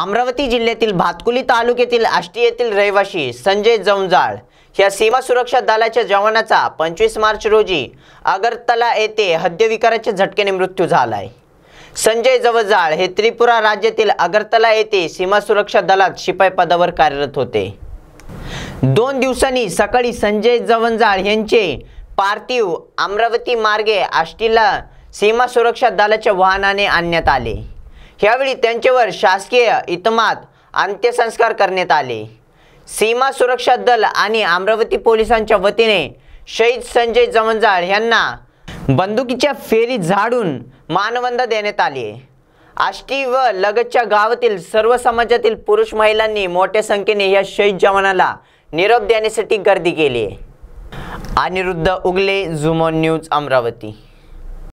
अमरावती जिल्ह्यातील भातकुली तालुक्यातील आष्टी येथील रहिवाशी संजय जमजाळ या सीमा सुरक्षा दलाच्या जवानाचा पंचवीस मार्च रोजी अगरतला येथे हद्यविकाराच्या झटकेने मृत्यू झाला आहे संजय जवजाळ हे त्रिपुरा राज्यातील अगरतला येथे सीमा सुरक्षा दलात शिपाई पदावर कार्यरत होते दोन दिवसांनी सकाळी संजय जवंजाळ यांचे पार्थिव अमरावती मार्गे आष्टीला सीमा सुरक्षा दलाच्या वाहनाने आणण्यात आले यावेळी त्यांच्यावर शासकीय इतमात अंत्यसंस्कार करण्यात आले सीमा सुरक्षा दल आणि अमरावती पोलिसांच्या वतीने शहीद संजय जवंजाळ यांना बंदुकीच्या फेरी झाडून मानवंद देण्यात आली आष्टी व लगतच्या गावातील सर्व समाजातील पुरुष महिलांनी मोठ्या संख्येने या शहीद जवानाला निरोप देण्यासाठी गर्दी केली अनिरुद्ध उगले झुमोन न्यूज अमरावती